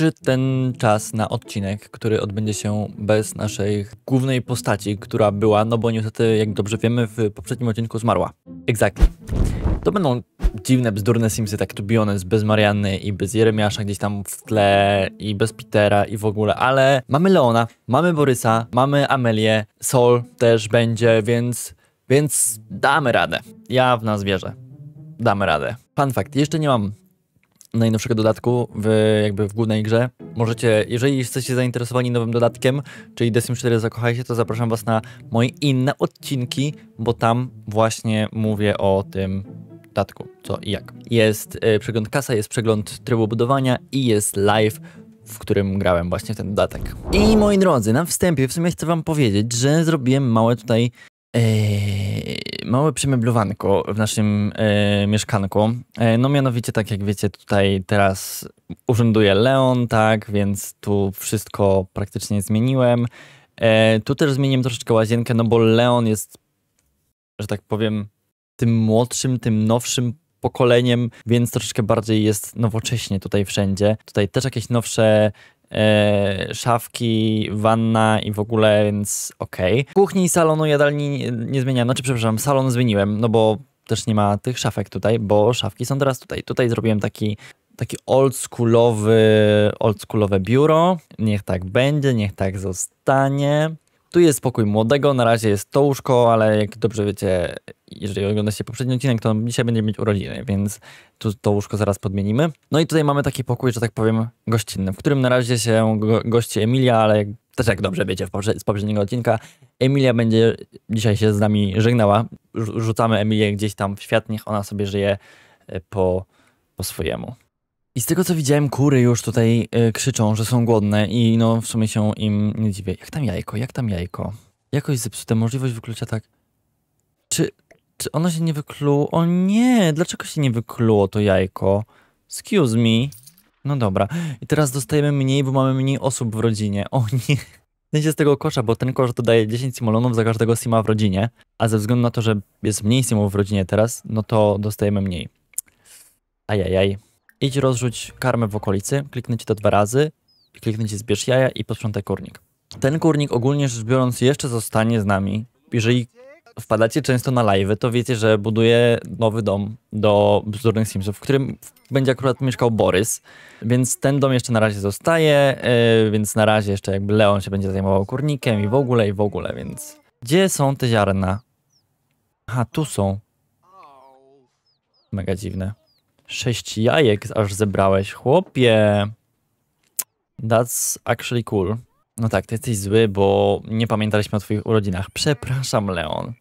czy ten czas na odcinek, który odbędzie się bez naszej głównej postaci, która była, no bo niestety, jak dobrze wiemy, w poprzednim odcinku zmarła. Exactly. To będą dziwne, bzdurne Simsy, tak to be honest, bez Marianny i bez Jeremiasza gdzieś tam w tle i bez Petera i w ogóle, ale mamy Leona, mamy Borysa, mamy Amelię, Sol też będzie, więc, więc damy radę. Ja w nas wierzę. Damy radę. Fun fact, jeszcze nie mam najnowszego dodatku w, jakby w głównej grze. Możecie, jeżeli jesteście zainteresowani nowym dodatkiem, czyli The Sims 4 Zakochajcie, to zapraszam Was na moje inne odcinki, bo tam właśnie mówię o tym dodatku, co i jak. Jest y, przegląd kasa, jest przegląd trybu budowania i jest live w którym grałem właśnie ten dodatek. I moi drodzy, na wstępie w sumie chcę wam powiedzieć, że zrobiłem małe tutaj Yy, małe przemeblowanko w naszym e, mieszkanku. E, no mianowicie, tak jak wiecie, tutaj teraz urzęduje Leon, tak, więc tu wszystko praktycznie zmieniłem. E, tu też zmieniłem troszeczkę łazienkę, no bo Leon jest, że tak powiem, tym młodszym, tym nowszym pokoleniem, więc troszeczkę bardziej jest nowocześnie tutaj wszędzie. Tutaj też jakieś nowsze E, szafki, wanna i w ogóle, więc okej. Okay. Kuchni i salonu jadalni nie zmieniam, znaczy przepraszam, salon zmieniłem, no bo też nie ma tych szafek tutaj, bo szafki są teraz tutaj. Tutaj zrobiłem taki taki oldschoolowy, oldschoolowe biuro. Niech tak będzie, niech tak zostanie. Tu jest spokój młodego, na razie jest to łóżko, ale jak dobrze wiecie, jeżeli oglądacie poprzedni odcinek, to dzisiaj będziemy mieć urodziny, więc tu to łóżko zaraz podmienimy. No i tutaj mamy taki pokój, że tak powiem, gościnny, w którym na razie się go gości Emilia, ale też jak dobrze wiecie z poprzedniego odcinka, Emilia będzie dzisiaj się z nami żegnała. Rzucamy Emilię gdzieś tam w świat, niech ona sobie żyje e, po, po swojemu. I z tego co widziałem, kury już tutaj y, krzyczą, że są głodne i no w sumie się im nie dziwię. Jak tam jajko? Jak tam jajko? Jakoś zepsute, możliwość wyklucia tak. Czy, czy ono się nie wykluło? O nie, dlaczego się nie wykluło to jajko? Excuse me. No dobra. I teraz dostajemy mniej, bo mamy mniej osób w rodzinie. O nie. Nie z tego kosza, bo ten kosz dodaje 10 simolonów za każdego sima w rodzinie, a ze względu na to, że jest mniej simów w rodzinie teraz, no to dostajemy mniej. Ajajaj idź rozrzuć karmę w okolicy, kliknijcie to dwa razy, kliknijcie zbierz jaja i posprzątaj kurnik. Ten kurnik ogólnie rzecz biorąc jeszcze zostanie z nami. Jeżeli wpadacie często na live, to wiecie, że buduje nowy dom do Bzdurnych Simsów, w którym będzie akurat mieszkał Borys, więc ten dom jeszcze na razie zostaje, yy, więc na razie jeszcze jakby Leon się będzie zajmował kurnikiem i w ogóle, i w ogóle, więc... Gdzie są te ziarna? Aha, tu są. Mega dziwne. Sześć jajek aż zebrałeś. Chłopie! That's actually cool. No tak, ty jesteś zły, bo nie pamiętaliśmy o twoich urodzinach. Przepraszam, Leon.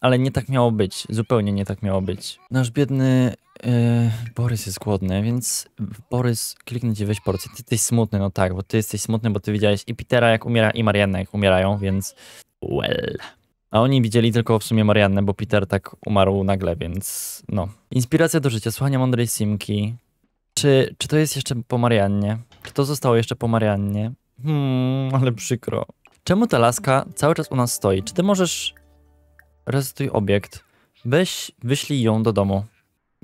Ale nie tak miało być. Zupełnie nie tak miało być. Nasz biedny yy, Borys jest głodny, więc Borys kliknę ci weź porcję. Ty jesteś smutny, no tak, bo ty jesteś smutny, bo ty widziałeś i Petera jak umiera, i Marianna jak umierają, więc well. A oni widzieli tylko w sumie Mariannę, bo Peter tak umarł nagle, więc no. Inspiracja do życia, słuchanie mądrej Simki. Czy, czy to jest jeszcze po Mariannie? Czy to zostało jeszcze po Mariannie? Hmm, ale przykro. Czemu ta laska cały czas u nas stoi? Czy ty możesz... Rezystuj obiekt. Weź, wyślij ją do domu.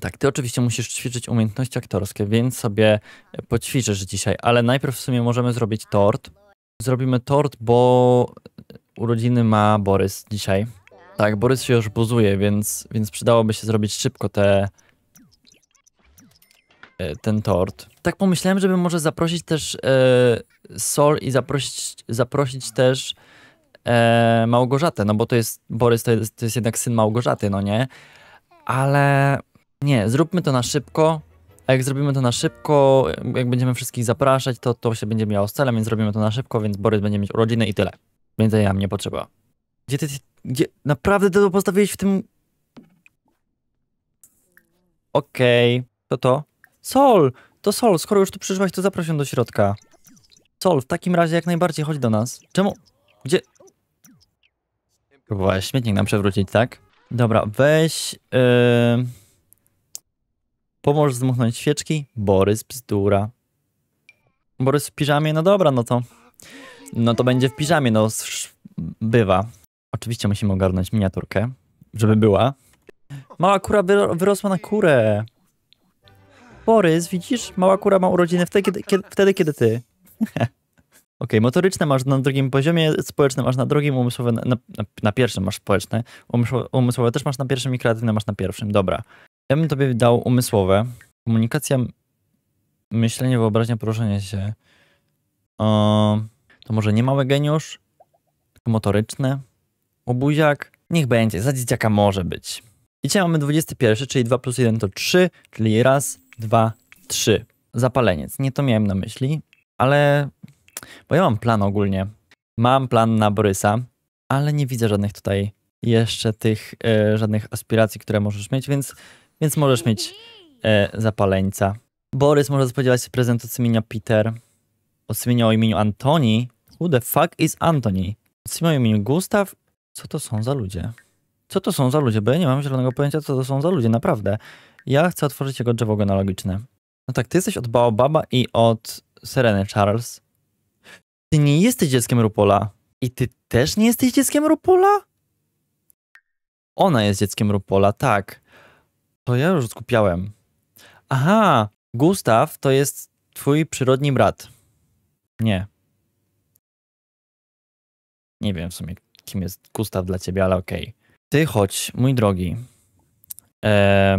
Tak, ty oczywiście musisz ćwiczyć umiejętności aktorskie, więc sobie poćwiczysz dzisiaj, ale najpierw w sumie możemy zrobić tort. Zrobimy tort, bo urodziny ma Borys dzisiaj. Tak, Borys się już buzuje, więc, więc przydałoby się zrobić szybko te, e, ten tort. Tak pomyślałem, żeby może zaprosić też e, Sol i zaprosić, zaprosić też e, Małgorzatę, no bo to jest, Borys to jest, to jest jednak syn Małgorzaty, no nie? Ale nie, zróbmy to na szybko, a jak zrobimy to na szybko, jak będziemy wszystkich zapraszać, to to się będzie miało z celem, więc zrobimy to na szybko, więc Borys będzie mieć urodziny i tyle ja, mnie potrzeba. Gdzie ty, gdzie, naprawdę to postawiłeś w tym... Okej, okay. to to? Sol! To Sol, skoro już tu przyszłaś, to zaproszę do środka. Sol, w takim razie jak najbardziej chodź do nas. Czemu? Gdzie? Próbowałeś śmietnik nam przewrócić, tak? Dobra, weź... Yy... Pomóż zdmuchnąć świeczki? Borys, bzdura. Borys w piżamie? No dobra, no to... No to będzie w piżamie, no bywa. Oczywiście musimy ogarnąć miniaturkę, żeby była. Mała kura wyrosła na kurę. Borys, widzisz? Mała kura ma urodziny wtedy, kiedy, kiedy, wtedy, kiedy ty. OK, motoryczne masz na drugim poziomie, społeczne masz na drugim, umysłowe na, na, na pierwszym masz społeczne, umysłowe, umysłowe, też masz na pierwszym i kreatywne masz na pierwszym. Dobra. Ja bym tobie dał umysłowe. Komunikacja, myślenie, wyobraźnia, poruszenie się. Um, to może nie mały geniusz? Motoryczny? Obuziak? Niech będzie, za dzieciaka może być. I dzisiaj mamy 21, czyli 2 plus 1 to 3, czyli raz, dwa, trzy. Zapaleniec. Nie to miałem na myśli, ale... Bo ja mam plan ogólnie. Mam plan na Borysa, ale nie widzę żadnych tutaj jeszcze tych, e, żadnych aspiracji, które możesz mieć, więc, więc możesz mieć e, zapaleńca. Borys może spodziewać się prezentu od Peter, od imienia o imieniu Antoni, Who the fuck is Anthony? Trzymają imieniu Gustaw. Co to są za ludzie? Co to są za ludzie? Bo ja nie mam zielonego pojęcia, co to są za ludzie, naprawdę. Ja chcę otworzyć jego drzewo genealogiczne. No tak, ty jesteś od Baobaba i od Sereny Charles. Ty nie jesteś dzieckiem Rupola. I ty też nie jesteś dzieckiem Rupola? Ona jest dzieckiem Rupola, tak. To ja już skupiałem. Aha, Gustaw to jest twój przyrodni brat. Nie, nie wiem w sumie, kim jest Gustaw dla ciebie, ale okej. Okay. Ty chodź, mój drogi. Eee,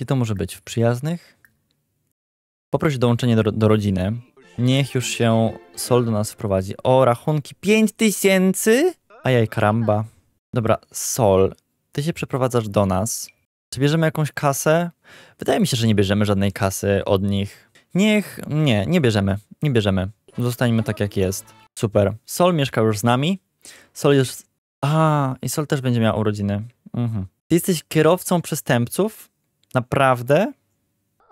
gdzie to może być? W przyjaznych? Poproś o dołączenie do, do rodziny. Niech już się Sol do nas wprowadzi. O, rachunki 5000? Ajaj, karamba. Dobra, Sol, ty się przeprowadzasz do nas. Czy bierzemy jakąś kasę? Wydaje mi się, że nie bierzemy żadnej kasy od nich. Niech, nie, nie bierzemy, nie bierzemy. Zostańmy tak jak jest. Super. Sol mieszka już z nami. Sol już. A, i Sol też będzie miała urodziny. Mhm. Ty jesteś kierowcą przestępców? Naprawdę?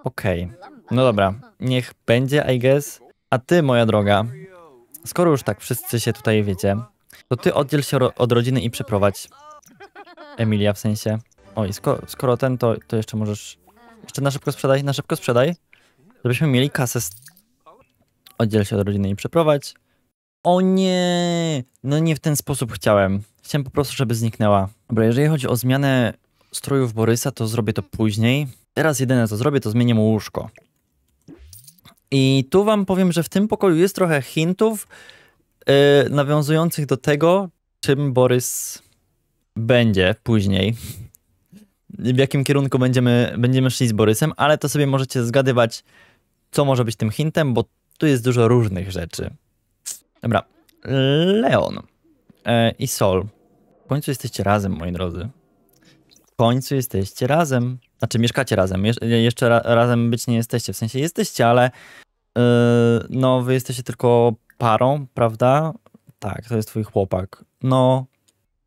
Okej. Okay. No dobra, niech będzie, I guess. A ty, moja droga, skoro już tak wszyscy się tutaj wiecie, to ty oddziel się od rodziny i przeprowadź. Emilia w sensie. Oj, skoro, skoro ten, to, to jeszcze możesz... Jeszcze na szybko sprzedaj, na szybko sprzedaj. Żebyśmy mieli kasę. Oddziel się od rodziny i przeprowadź o nie, no nie w ten sposób chciałem. Chciałem po prostu, żeby zniknęła. Dobra, jeżeli chodzi o zmianę strojów Borysa, to zrobię to później. Teraz jedyne co zrobię, to zmienię mu łóżko. I tu wam powiem, że w tym pokoju jest trochę hintów yy, nawiązujących do tego, czym Borys będzie później. W jakim kierunku będziemy, będziemy szli z Borysem, ale to sobie możecie zgadywać, co może być tym hintem, bo tu jest dużo różnych rzeczy. Dobra, Leon e, i Sol, w końcu jesteście razem, moi drodzy. W końcu jesteście razem. Znaczy, mieszkacie razem. jeszcze ra razem być nie jesteście. W sensie jesteście, ale yy, no, wy jesteście tylko parą, prawda? Tak, to jest twój chłopak. No,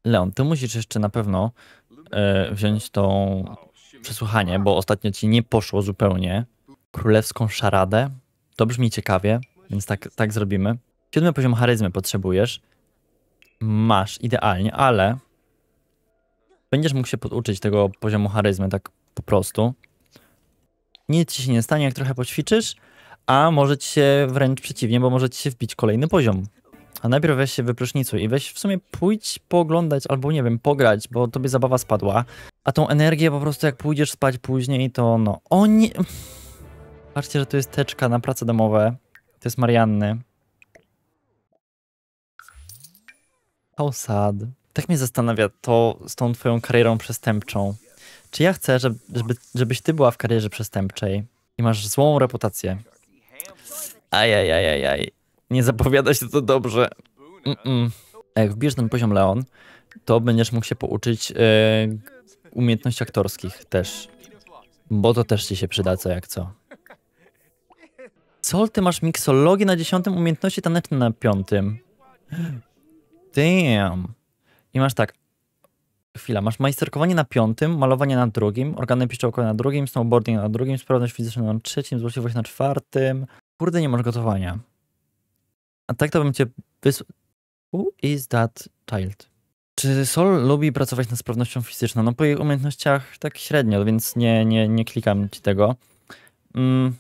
Leon, ty musisz jeszcze na pewno yy, wziąć tą przesłuchanie, bo ostatnio ci nie poszło zupełnie. Królewską szaradę. To brzmi ciekawie, więc tak, tak zrobimy. Siódmy poziom charyzmy potrzebujesz. Masz, idealnie, ale będziesz mógł się poduczyć tego poziomu charyzmy tak po prostu. Nic ci się nie stanie, jak trochę poćwiczysz, a może ci się wręcz przeciwnie, bo może ci się wbić kolejny poziom. A najpierw weź się wyprysznicuj i weź w sumie pójdź pooglądać albo nie wiem, pograć, bo tobie zabawa spadła. A tą energię po prostu jak pójdziesz spać później, to no. O nie. Patrzcie, że to jest teczka na prace domowe. To jest Marianny. How sad. Tak mnie zastanawia to z tą twoją karierą przestępczą. Czy ja chcę, żeby, żebyś ty była w karierze przestępczej i masz złą reputację? Ajajajajaj. Nie zapowiada się to dobrze. Mm -mm. Jak wbijesz ten poziom Leon, to będziesz mógł się pouczyć yy, umiejętności aktorskich też. Bo to też ci się przyda, co jak co. Co, ty masz miksologię na dziesiątym, umiejętności taneczne na piątym damn. I masz tak, chwila, masz majsterkowanie na piątym, malowanie na drugim, organy piszczołkowe na drugim, snowboarding na drugim, sprawność fizyczna na trzecim, złośliwość na czwartym. Kurde, nie masz gotowania. A tak to bym cię wysłał. Who is that child? Czy Sol lubi pracować nad sprawnością fizyczną? No po jej umiejętnościach tak średnio, więc nie, nie, nie klikam ci tego. Mm,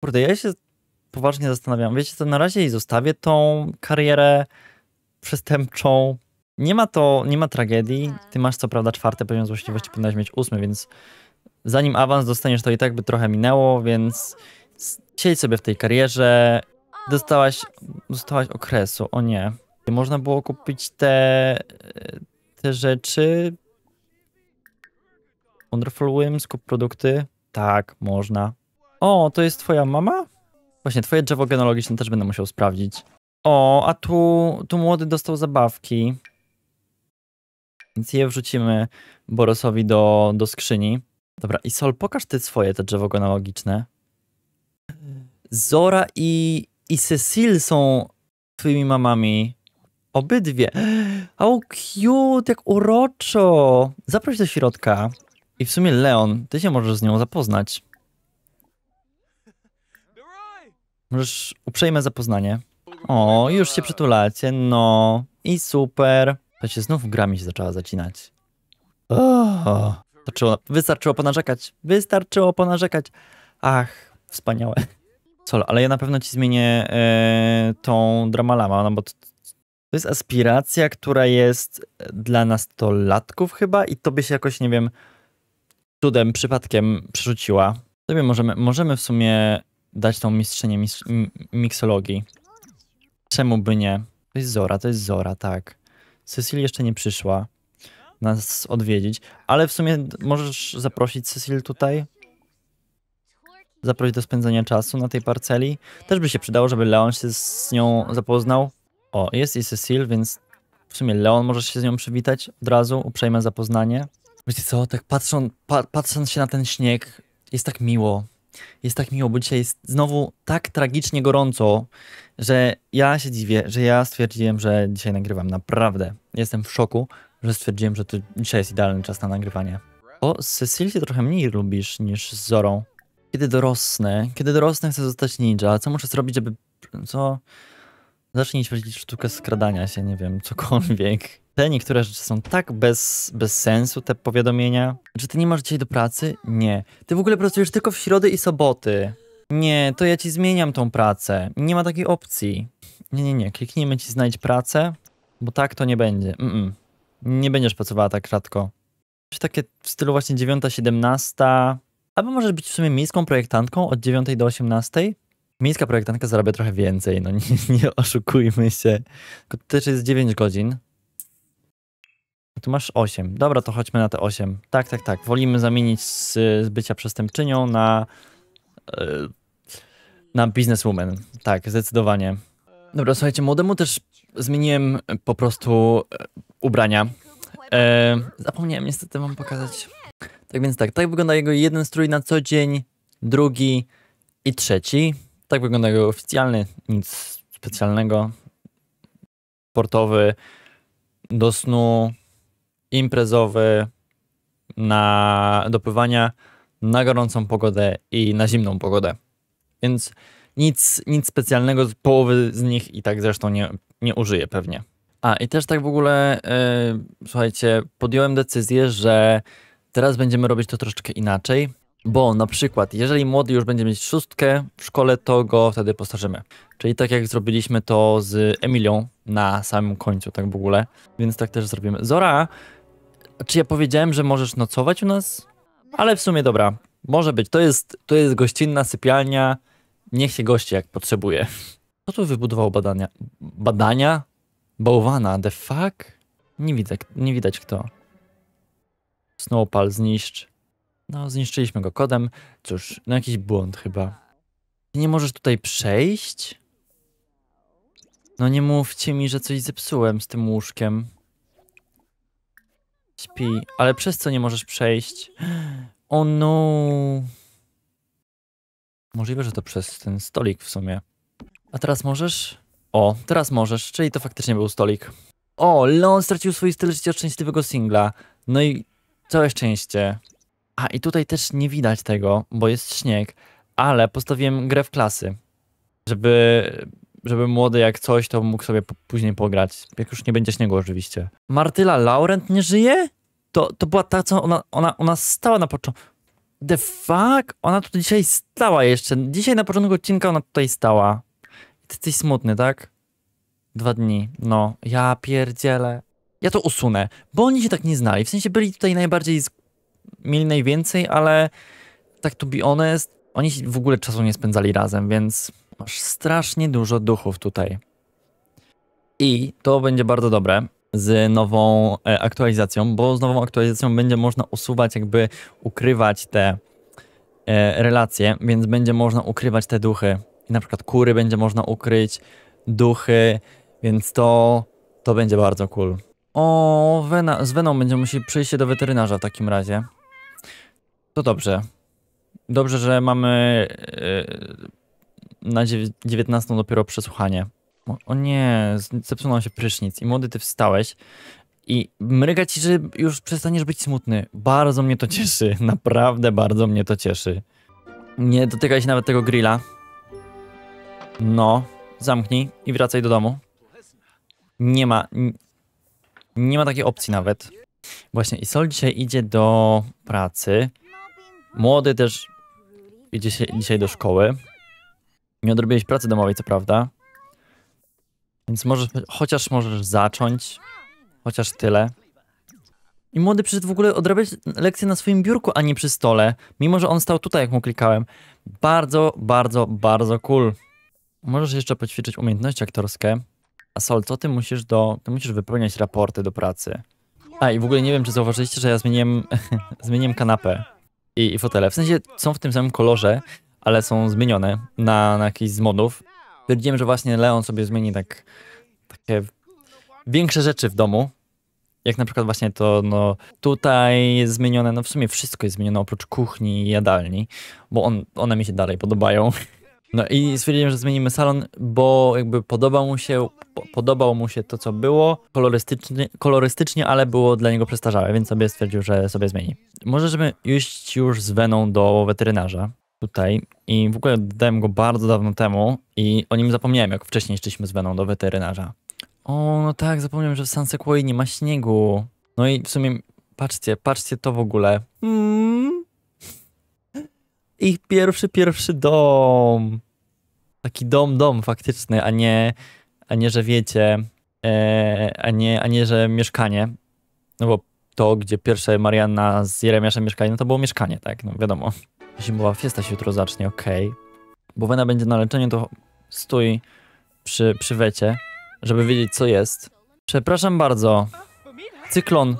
kurde, ja się poważnie zastanawiam. Wiecie, to na razie jej zostawię tą karierę przestępczą. Nie ma to, nie ma tragedii. Mhm. Ty masz co prawda czwarte poziom złośliwości, powinnaś mieć ósmy, więc zanim awans dostaniesz, to i tak by trochę minęło, więc siedź sobie w tej karierze. Dostałaś, tak. dostałaś okresu, o nie. Można było kupić te, e, te rzeczy. Wonderful Whims, kup produkty. Tak, można. O, to jest twoja mama? Właśnie, twoje drzewo genealogiczne też będę musiał sprawdzić. O, a tu, tu młody dostał zabawki. Więc je wrzucimy Borosowi do, do skrzyni. Dobra, i Sol, pokaż ty swoje te drzewo genealogiczne. Zora i, i Cecil są twoimi mamami. Obydwie. Oh, cute, jak uroczo. Zaproś do środka. I w sumie Leon, ty się możesz z nią zapoznać. Możesz uprzejme zapoznanie. O, już się przytulacie, no. I super. To się znów gra mi się zaczęła zacinać. O, wystarczyło, wystarczyło ponarzekać. Wystarczyło ponarzekać. Ach, wspaniałe. Sol, ale ja na pewno ci zmienię e, tą Dramalama, no bo to, to jest aspiracja, która jest dla nastolatków chyba i to by się jakoś, nie wiem, cudem, przypadkiem przerzuciła. Sobie możemy, możemy w sumie dać tą mistrzynię mistrz, miksologii. Czemu by nie? To jest Zora, to jest Zora, tak. Cecil jeszcze nie przyszła nas odwiedzić, ale w sumie możesz zaprosić Cecil tutaj? Zaprosić do spędzania czasu na tej parceli? Też by się przydało, żeby Leon się z nią zapoznał. O, jest i Cecil, więc w sumie Leon możesz się z nią przywitać od razu, uprzejme zapoznanie. Wiecie co, tak patrzą, pa, patrząc się na ten śnieg, jest tak miło. Jest tak miło, bo dzisiaj jest znowu tak tragicznie gorąco że ja się dziwię, że ja stwierdziłem, że dzisiaj nagrywam. Naprawdę. Jestem w szoku, że stwierdziłem, że to dzisiaj jest idealny czas na nagrywanie. O, z Cecilią trochę mniej lubisz niż z Zorą. Kiedy dorosnę, kiedy dorosnę chcę zostać ninja, co muszę zrobić, żeby... co... Zacznij ćwiczyć sztukę skradania się, nie wiem, cokolwiek. Te niektóre rzeczy są tak bez, bez sensu, te powiadomienia. Czy ty nie masz dzisiaj do pracy? Nie. Ty w ogóle pracujesz tylko w środę i soboty. Nie, to ja ci zmieniam tą pracę. Nie ma takiej opcji. Nie, nie, nie. Kliknijmy ci znajdź pracę, bo tak to nie będzie. Mm -mm. Nie będziesz pracowała tak kratko. Coś takie w stylu właśnie 9-17. Albo możesz być w sumie miejską projektantką od 9 do 18. Miejska projektantka zarabia trochę więcej, no nie, nie oszukujmy się. Tylko no to też jest 9 godzin. A tu masz 8. Dobra, to chodźmy na te 8. Tak, tak, tak. Wolimy zamienić z, z bycia przestępczynią na na bizneswoman. Tak, zdecydowanie. Dobra, słuchajcie, młodemu też zmieniłem po prostu e, ubrania. E, zapomniałem niestety wam pokazać. Tak więc tak, tak wygląda jego jeden strój na co dzień, drugi i trzeci. Tak wygląda jego oficjalny, nic specjalnego. Sportowy, do snu, imprezowy, na dopływania na gorącą pogodę i na zimną pogodę. Więc nic, nic specjalnego, z połowy z nich i tak zresztą nie, nie użyję pewnie. A i też tak w ogóle, yy, słuchajcie, podjąłem decyzję, że teraz będziemy robić to troszeczkę inaczej, bo na przykład, jeżeli młody już będzie mieć szóstkę w szkole, to go wtedy postarzymy. Czyli tak jak zrobiliśmy to z Emilią na samym końcu, tak w ogóle, więc tak też zrobimy. Zora, czy ja powiedziałem, że możesz nocować u nas? Ale w sumie dobra, może być. To jest, to jest gościnna sypialnia. Niech się goście jak potrzebuje. Kto tu wybudował badania? Badania? Bałwana, the fuck? Nie, widzę, nie widać kto. Snowpal zniszcz. No, zniszczyliśmy go kodem. Cóż, no jakiś błąd chyba. Nie możesz tutaj przejść? No nie mówcie mi, że coś zepsułem z tym łóżkiem. Śpi, ale przez co nie możesz przejść? O oh no. Możliwe, że to przez ten stolik w sumie. A teraz możesz? O, teraz możesz, czyli to faktycznie był stolik. O, Leon stracił swój styl życia szczęśliwego singla. No i całe szczęście. A i tutaj też nie widać tego, bo jest śnieg, ale postawiłem grę w klasy, żeby żeby młody jak coś, to mógł sobie później pograć. Jak już nie będzie śniegu oczywiście. Martyla Laurent nie żyje? To, to była ta, co ona, ona, ona stała na początku. The fuck? Ona tu dzisiaj stała jeszcze. Dzisiaj na początku odcinka ona tutaj stała. Ty jesteś smutny, tak? Dwa dni. No, ja pierdzielę. Ja to usunę, bo oni się tak nie znali. W sensie byli tutaj najbardziej, z... mieli najwięcej, ale tak to be honest, oni w ogóle czasu nie spędzali razem, więc Masz strasznie dużo duchów tutaj. I to będzie bardzo dobre z nową e, aktualizacją, bo z nową aktualizacją będzie można usuwać, jakby ukrywać te e, relacje, więc będzie można ukrywać te duchy. I na przykład kury będzie można ukryć, duchy, więc to, to będzie bardzo cool. O, Vena, z weną będzie musieli przejść do weterynarza w takim razie. To dobrze. Dobrze, że mamy yy, na 19 dopiero przesłuchanie. O, o nie, zepsunął się prysznic i młody ty wstałeś i mryga ci, że już przestaniesz być smutny. Bardzo mnie to cieszy, naprawdę bardzo mnie to cieszy. Nie dotykaj się nawet tego grilla. No, zamknij i wracaj do domu. Nie ma, nie ma takiej opcji nawet. Właśnie Sol dzisiaj idzie do pracy. Młody też idzie się, dzisiaj do szkoły. Nie odrobiłeś pracy domowej, co prawda. Więc możesz, chociaż możesz zacząć. Chociaż tyle. I młody przyszedł w ogóle odrabiać lekcje na swoim biurku, a nie przy stole. Mimo, że on stał tutaj, jak mu klikałem. Bardzo, bardzo, bardzo cool. Możesz jeszcze poćwiczyć umiejętności aktorskie. A Sol, co ty musisz do... Ty musisz wypełniać raporty do pracy. A, i w ogóle nie wiem, czy zauważyliście, że ja zmieniłem, zmieniłem kanapę i, i fotele. W sensie są w tym samym kolorze, ale są zmienione na, na jakiś z modów. Stwierdziłem, że właśnie Leon sobie zmieni tak takie większe rzeczy w domu. Jak na przykład właśnie to, no tutaj jest zmienione, no w sumie wszystko jest zmienione oprócz kuchni i jadalni, bo on, one mi się dalej podobają. No i stwierdziłem, że zmienimy salon, bo jakby podobał mu się, po, podobał mu się to, co było kolorystycznie, kolorystycznie, ale było dla niego przestarzałe, więc sobie stwierdził, że sobie zmieni. Może żeby iść już z Weną do weterynarza, tutaj i w ogóle dodałem go bardzo dawno temu i o nim zapomniałem, jak wcześniej szliśmy z Beną do weterynarza. O, no tak, zapomniałem, że w Sansequoi nie ma śniegu. No i w sumie, patrzcie, patrzcie to w ogóle. Mm. Ich pierwszy, pierwszy dom. Taki dom, dom faktyczny, a nie, a nie że wiecie, e, a, nie, a nie, że mieszkanie. No bo to, gdzie pierwsze Marianna z Jeremiaszem mieszkali, no to było mieszkanie, tak? No wiadomo. Zimowa fiesta się jutro zacznie, okej. Okay. Bo Wena będzie na leczeniu, to stój przy, przy wecie, żeby wiedzieć co jest. Przepraszam bardzo. Cyklon.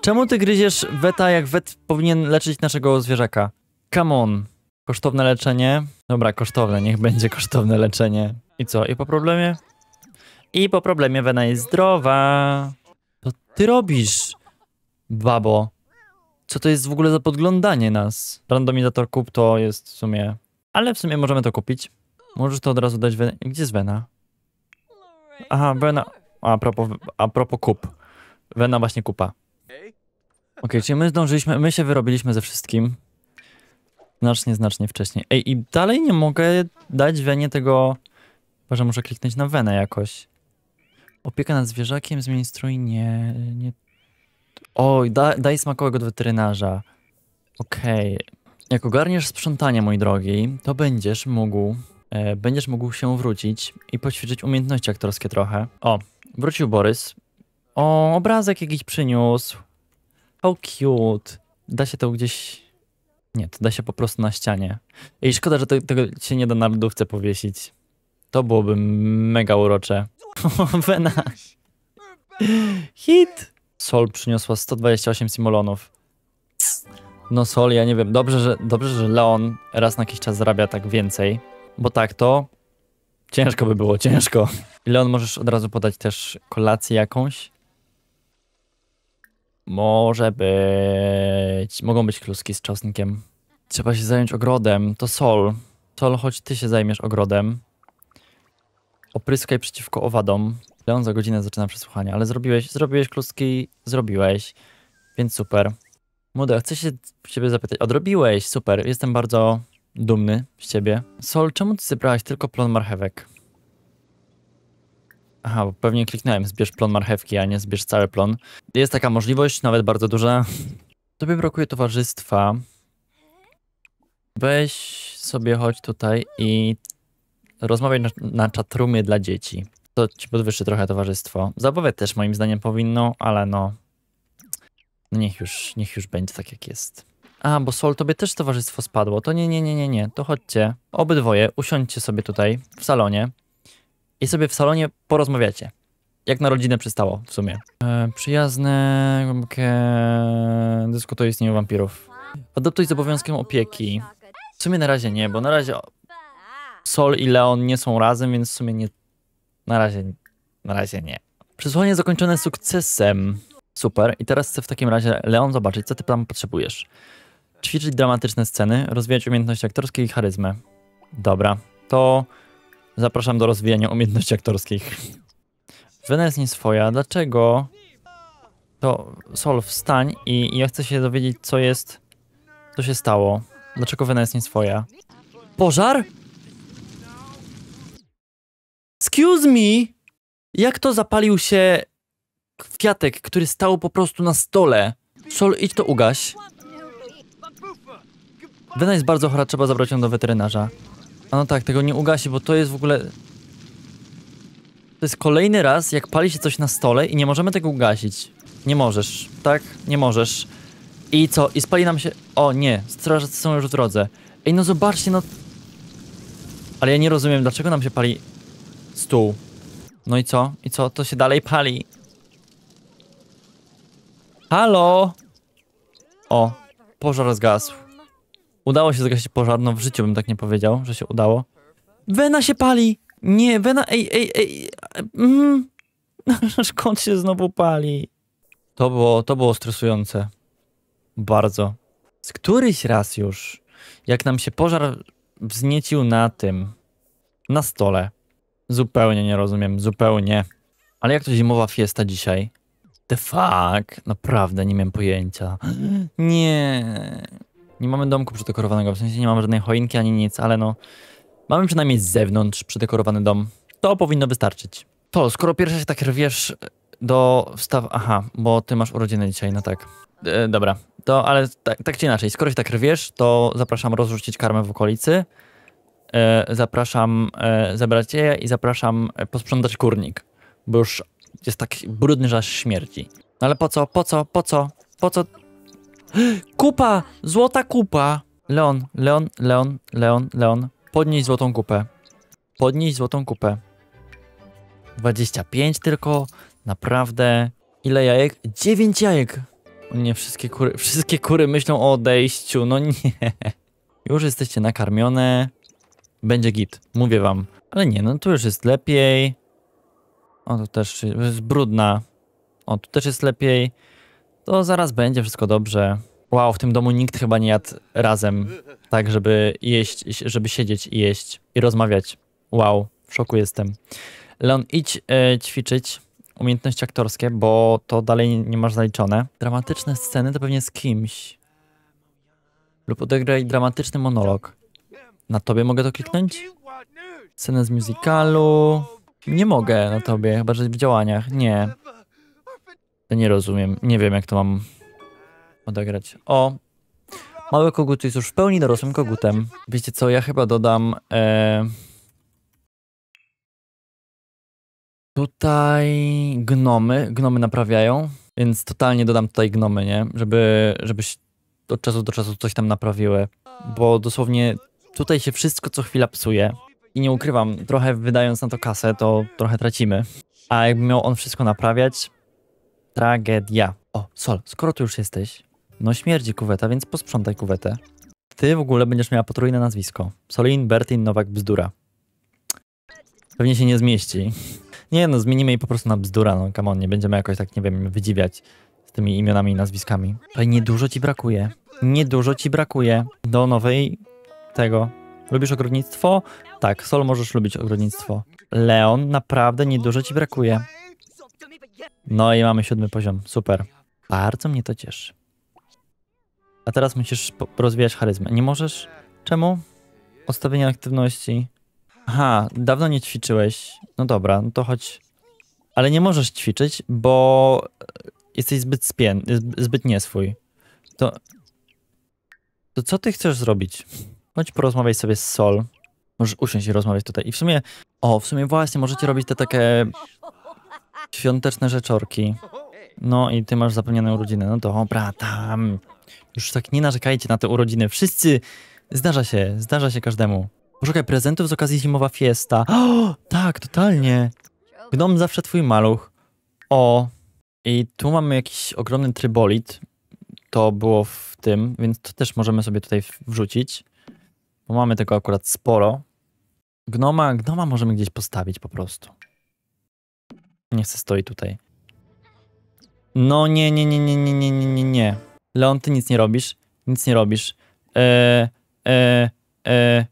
Czemu ty gryziesz weta, jak wet powinien leczyć naszego zwierzaka? Come on. Kosztowne leczenie? Dobra, kosztowne, niech będzie kosztowne leczenie. I co, i po problemie? I po problemie Wena jest zdrowa. To ty robisz, babo co to jest w ogóle za podglądanie nas. Randomizator kup to jest w sumie... Ale w sumie możemy to kupić. Możesz to od razu dać Wen... Gdzie jest Wena? Aha, Wena... A propos, a propos kup. Wena właśnie kupa. Okej, okay, czyli my zdążyliśmy, my się wyrobiliśmy ze wszystkim. Znacznie, znacznie wcześniej. Ej, i dalej nie mogę dać Wenie tego... Chyba, muszę kliknąć na Wenę jakoś. Opieka nad zwierzakiem, zmień strój, nie, nie Oj, da, daj smakowego do weterynarza. Okej. Okay. Jak ogarniesz sprzątanie, mój drogi, to będziesz mógł... E, będziesz mógł się wrócić i poćwiczyć umiejętności aktorskie trochę. O, wrócił Borys. O, obrazek jakiś przyniósł. How cute. Da się to gdzieś... Nie, to da się po prostu na ścianie. I szkoda, że tego się nie da na lodówce powiesić. To byłoby mega urocze. Wenaś. Hit! Sol przyniosła 128 simolonów. No Sol, ja nie wiem, dobrze, że, dobrze, że Leon raz na jakiś czas zarabia tak więcej, bo tak to ciężko by było, ciężko. Leon, możesz od razu podać też kolację jakąś? Może być, mogą być kluski z czosnkiem. Trzeba się zająć ogrodem, to Sol. Sol, choć ty się zajmiesz ogrodem opryskaj przeciwko owadom. Leon za godzinę zaczyna przesłuchanie, ale zrobiłeś, zrobiłeś kluski, zrobiłeś, więc super. Młode, chcę się ciebie zapytać, odrobiłeś, super, jestem bardzo dumny z ciebie. Sol, czemu ty zebrałaś tylko plon marchewek? Aha, bo pewnie kliknąłem zbierz plon marchewki, a nie zbierz cały plon. Jest taka możliwość, nawet bardzo duża. Tobie brakuje towarzystwa. Weź sobie chodź tutaj i rozmawiać na, na czatrumie dla dzieci. To ci podwyższy trochę towarzystwo. Zabawę też moim zdaniem powinno, ale no, niech już, niech już będzie tak jak jest. A, bo Sol, tobie też towarzystwo spadło. To nie, nie, nie, nie, nie. To chodźcie, obydwoje, usiądźcie sobie tutaj w salonie i sobie w salonie porozmawiacie. Jak na rodzinę przystało w sumie. E, przyjazne, głębokie... Dyskutuje istnieniu wampirów. Adoptuj z obowiązkiem opieki. W sumie na razie nie, bo na razie Sol i Leon nie są razem, więc w sumie nie. Na razie, na razie nie. Przesłanie zakończone sukcesem. Super. I teraz chcę w takim razie, Leon, zobaczyć, co ty tam potrzebujesz. Ćwiczyć dramatyczne sceny, rozwijać umiejętności aktorskie i charyzmę. Dobra, to zapraszam do rozwijania umiejętności aktorskich. Wena jest swoja. Dlaczego? To Sol, wstań i, ja chcę się dowiedzieć, co jest. Co się stało? Dlaczego Wena jest swoja? Pożar? Excuse me! Jak to zapalił się kwiatek, który stał po prostu na stole? Sol, idź to ugaś. Wena jest bardzo chora, trzeba zabrać ją do weterynarza. A no tak, tego nie ugasi, bo to jest w ogóle... To jest kolejny raz, jak pali się coś na stole i nie możemy tego ugasić. Nie możesz, tak? Nie możesz. I co? I spali nam się... O nie, strażacy są już w drodze. Ej, no zobaczcie, no... Ale ja nie rozumiem, dlaczego nam się pali stół. No i co? I co? To się dalej pali. Halo? O, pożar zgasł. Udało się zgasić pożar, no w życiu bym tak nie powiedział, że się udało. Wena się pali! Nie, wena, ej, ej, ej, mm. kąt się znowu pali. To było, to było stresujące. Bardzo. Z któryś raz już, jak nam się pożar wzniecił na tym, na stole, Zupełnie nie rozumiem, zupełnie. Ale jak to zimowa fiesta dzisiaj? The fuck? Naprawdę nie miałem pojęcia. Nie. Nie mamy domku przedekorowanego, w sensie nie mamy żadnej choinki ani nic, ale no... Mamy przynajmniej z zewnątrz przedekorowany dom. To powinno wystarczyć. To, skoro pierwsza się tak rwiesz do wstaw... Aha, bo ty masz urodziny dzisiaj, no tak. E, dobra, to ale tak, tak czy inaczej, skoro się tak rwiesz, to zapraszam rozrzucić karmę w okolicy. E, zapraszam e, zabracie je i zapraszam e, posprzątać kurnik, bo już jest tak brudny, że aż śmierci. No ale po co, po co, po co, po co? Kupa! Złota kupa! Leon, Leon, Leon, Leon, Leon. Podnieś złotą kupę. Podnieś złotą kupę. 25 tylko. Naprawdę. Ile jajek? 9 jajek. O nie, wszystkie kury, wszystkie kury myślą o odejściu. No nie. Już jesteście nakarmione będzie git, mówię wam. Ale nie, no tu już jest lepiej. O, tu też jest brudna. O, tu też jest lepiej. To zaraz będzie wszystko dobrze. Wow, w tym domu nikt chyba nie jadł razem, tak żeby jeść, żeby siedzieć i jeść i rozmawiać. Wow, w szoku jestem. Leon, idź e, ćwiczyć umiejętności aktorskie, bo to dalej nie masz zaliczone. Dramatyczne sceny to pewnie z kimś. Lub odegraj dramatyczny monolog. Na tobie mogę to kliknąć? Scenę z musicalu. Nie mogę na tobie, chyba że w działaniach. Nie. nie rozumiem. Nie wiem, jak to mam odegrać. O! Mały kogut jest już w pełni dorosłym kogutem. Wiecie co, ja chyba dodam... E... Tutaj gnomy, gnomy naprawiają, więc totalnie dodam tutaj gnomy, nie? Żeby, żebyś od czasu do czasu coś tam naprawiły. Bo dosłownie Tutaj się wszystko co chwila psuje i nie ukrywam, trochę wydając na to kasę, to trochę tracimy. A jakby miał on wszystko naprawiać, tragedia. O, Sol, skoro tu już jesteś, no śmierdzi kuweta, więc posprzątaj kuwetę. Ty w ogóle będziesz miała potrójne nazwisko. Solin, Bertin, Nowak, Bzdura. Pewnie się nie zmieści. Nie no, zmienimy jej po prostu na Bzdura, no come on, nie będziemy jakoś tak, nie wiem, wydziwiać z tymi imionami i nazwiskami. Ale niedużo ci brakuje. Niedużo ci brakuje do nowej tego. Lubisz ogrodnictwo? Tak, Sol możesz lubić ogrodnictwo. Leon, naprawdę niedużo ci brakuje. No i mamy siódmy poziom, super. Bardzo mnie to cieszy. A teraz musisz rozwijać charyzmę. Nie możesz? Czemu? Odstawienie aktywności. Aha, dawno nie ćwiczyłeś. No dobra, no to chodź. Ale nie możesz ćwiczyć, bo e, jesteś zbyt spien, zbyt nieswój. To, to co ty chcesz zrobić? chodź porozmawiać sobie z Sol. Możesz usiąść i rozmawiać tutaj. I w sumie, o, w sumie właśnie możecie robić te takie świąteczne rzeczorki. No i ty masz zapomniane urodziny. No dobra, tam. Już tak nie narzekajcie na te urodziny. Wszyscy, zdarza się, zdarza się każdemu. Poszukaj prezentów z okazji zimowa fiesta. O, tak, totalnie. W dom zawsze twój maluch. O, i tu mamy jakiś ogromny trybolit. To było w tym, więc to też możemy sobie tutaj wrzucić bo mamy tego akurat sporo. Gnoma, gnoma możemy gdzieś postawić po prostu. Nie chcę stoi tutaj. No nie, nie, nie, nie, nie, nie, nie, nie, nie. Leon, ty nic nie robisz. Nic nie robisz. Eee, eee, eee.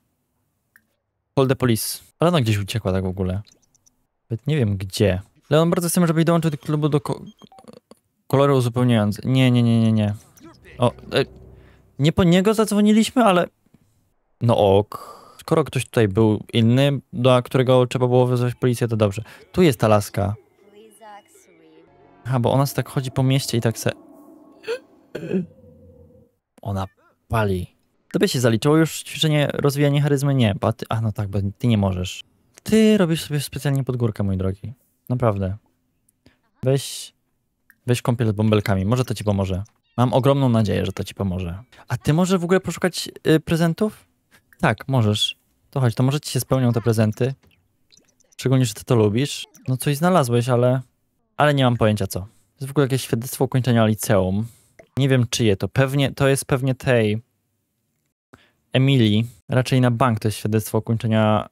Call the police. Ale ona gdzieś uciekła tak w ogóle. Nawet nie wiem gdzie. Leon, bardzo chcemy, żebyś dołączył do klubu do ko koloru uzupełniając. Nie, nie, nie, nie, nie. O, e, nie po niego zadzwoniliśmy, ale no ok. Skoro ktoś tutaj był inny, do którego trzeba było wezwać policję, to dobrze. Tu jest ta laska. Aha, bo ona tak chodzi po mieście i tak se... Ona pali. Tobie się zaliczyło już ćwiczenie rozwijanie charyzmy? Nie, bo ty, a no tak, bo ty nie możesz. Ty robisz sobie specjalnie pod górkę, mój drogi. Naprawdę. Weź, weź kąpiel z bąbelkami, może to ci pomoże. Mam ogromną nadzieję, że to ci pomoże. A ty może w ogóle poszukać y, prezentów? Tak, możesz. To chodź, to może ci się spełnią te prezenty. Szczególnie, że ty to lubisz. No coś znalazłeś, ale... Ale nie mam pojęcia co. To jest w ogóle jakieś świadectwo ukończenia liceum. Nie wiem czyje to. Pewnie, to jest pewnie tej... Emilii. Raczej na bank to jest świadectwo ukończenia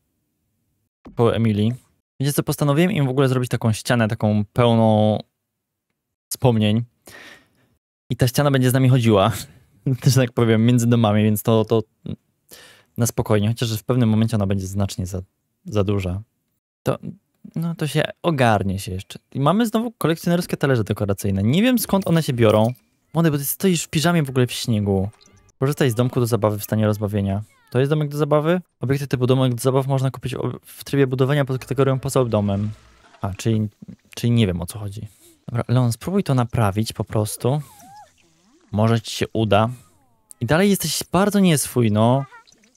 po Emilii. Wiecie co, postanowiłem im w ogóle zrobić taką ścianę, taką pełną wspomnień. I ta ściana będzie z nami chodziła, też tak powiem, między domami, więc to, to na spokojnie, chociaż w pewnym momencie ona będzie znacznie za, za duża, to, no, to się ogarnie się jeszcze. I mamy znowu kolekcjonerskie talerze dekoracyjne. Nie wiem skąd one się biorą. Młody, bo ty stoisz w piżamie w ogóle w śniegu. Korzystaj z domku do zabawy w stanie rozbawienia. To jest domek do zabawy? Obiekty typu domek do zabaw można kupić w trybie budowania pod kategorią poza domem. A, czyli, czyli nie wiem o co chodzi. Dobra, Leon, spróbuj to naprawić po prostu. Może ci się uda. I dalej jesteś bardzo nieswój, no.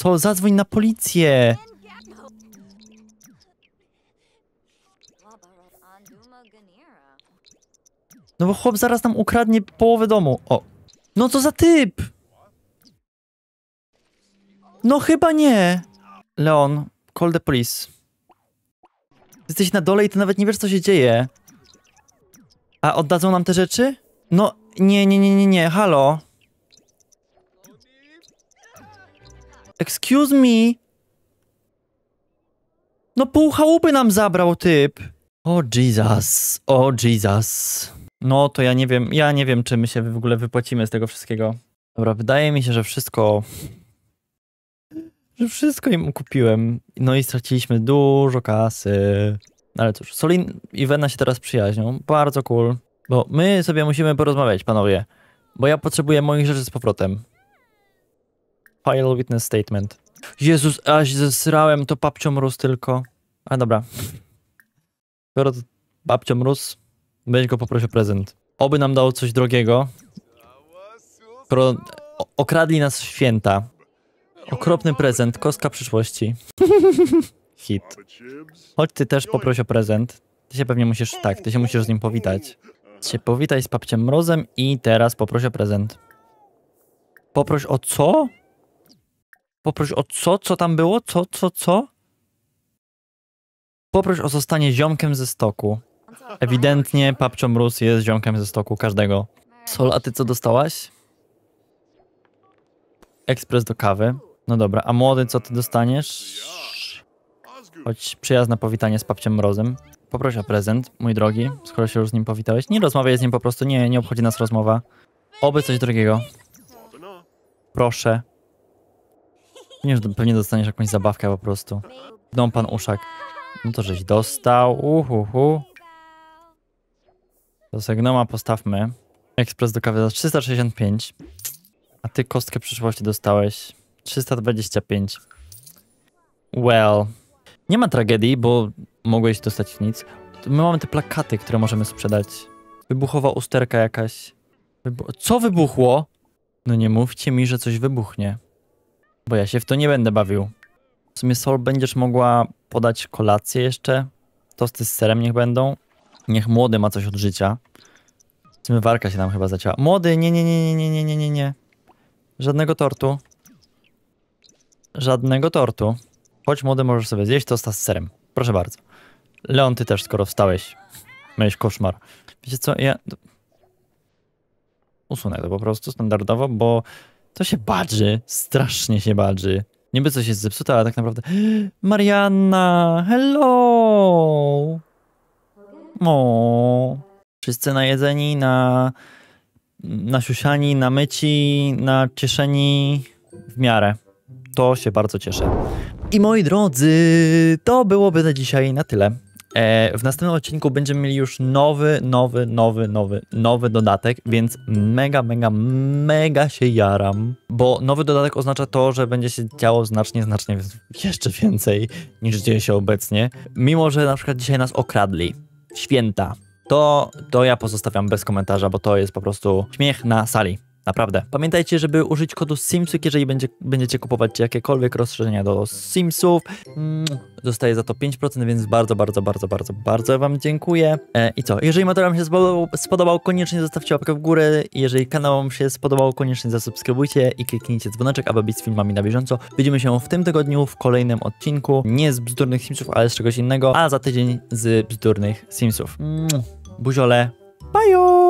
Co? Zadzwoń na policję! No bo chłop zaraz nam ukradnie połowę domu. O. No co za typ! No chyba nie! Leon, call the police. Jesteś na dole i ty nawet nie wiesz, co się dzieje. A oddadzą nam te rzeczy? No, nie, nie, nie, nie, nie, halo. Excuse me. No pół chałupy nam zabrał typ. O oh Jesus, o oh Jesus. No to ja nie wiem, ja nie wiem, czy my się w ogóle wypłacimy z tego wszystkiego. Dobra, wydaje mi się, że wszystko... Że wszystko im kupiłem. No i straciliśmy dużo kasy. Ale cóż, Solin i Wena się teraz przyjaźnią. Bardzo cool. Bo my sobie musimy porozmawiać, panowie. Bo ja potrzebuję moich rzeczy z powrotem. Final witness statement. Jezus, aż zesrałem to babcią mróz tylko. A dobra. Skoro to babcią mróz, będzie go poprosił prezent. Oby nam dał coś drogiego. Skoro okradli nas święta. Okropny prezent, kostka przyszłości. Hit. Chodź ty też poproś o prezent. Ty się pewnie musisz, tak, ty się musisz z nim powitać. Ty się powitaj z papciem Mrozem i teraz poproś o prezent. Poproś o co? Poproś o co? Co tam było? Co? Co? Co? Poproś o zostanie ziomkiem ze stoku. Ewidentnie Papcio Mróz jest ziomkiem ze stoku każdego. Sol, a ty co dostałaś? Ekspres do kawy. No dobra, a młody co ty dostaniesz? Choć przyjazne powitanie z Papciem Mrozem. Poproś o prezent, mój drogi, skoro się już z nim powitałeś. Nie rozmawiaj z nim po prostu, nie, nie obchodzi nas rozmowa. Oby coś drugiego. Proszę. Nie, pewnie dostaniesz jakąś zabawkę po prostu. No pan uszak. No to żeś dostał. Uhuhu. To segnoma postawmy. Ekspres do kawy za 365. A ty kostkę przyszłości dostałeś. 325. Well. Nie ma tragedii, bo mogłeś dostać nic. My mamy te plakaty, które możemy sprzedać. Wybuchowa usterka jakaś. Wybu Co wybuchło? No nie mówcie mi, że coś wybuchnie. Bo ja się w to nie będę bawił. W sumie Sol będziesz mogła podać kolację jeszcze. Tosty z serem niech będą. Niech młody ma coś od życia. walka się nam chyba zacięła. Młody, nie, nie, nie, nie, nie, nie, nie, nie. Żadnego tortu. Żadnego tortu. Chodź młody, możesz sobie zjeść tosta z serem. Proszę bardzo. Leon, ty też, skoro wstałeś. Miałeś koszmar. Wiecie co, ja... Usunę to po prostu standardowo, bo to się badży, strasznie się badży. Niby coś jest zepsute, ale tak naprawdę... Marianna, hello! O, wszyscy najedzeni, na, na siusiani, na myci, na cieszeni w miarę. To się bardzo cieszę. I moi drodzy, to byłoby na dzisiaj na tyle. E, w następnym odcinku będziemy mieli już nowy, nowy, nowy, nowy, nowy dodatek, więc mega, mega, mega się jaram, bo nowy dodatek oznacza to, że będzie się działo znacznie, znacznie jeszcze więcej niż dzieje się obecnie. Mimo, że na przykład dzisiaj nas okradli. Święta. To, to ja pozostawiam bez komentarza, bo to jest po prostu śmiech na sali. Naprawdę. Pamiętajcie, żeby użyć kodu SIMSUK, jeżeli będzie, będziecie kupować jakiekolwiek rozszerzenia do SIMSów. Mm, zostaje za to 5%, więc bardzo, bardzo, bardzo, bardzo, bardzo Wam dziękuję. E, I co? Jeżeli materiał Wam się spodobał, spodobał, koniecznie zostawcie łapkę w górę. Jeżeli kanał Wam się spodobał, koniecznie zasubskrybujcie i kliknijcie dzwoneczek, aby być z filmami na bieżąco. Widzimy się w tym tygodniu w kolejnym odcinku. Nie z bzdurnych Simsów, ale z czegoś innego, a za tydzień z bzdurnych Simsów. Mm, buziole, bajo!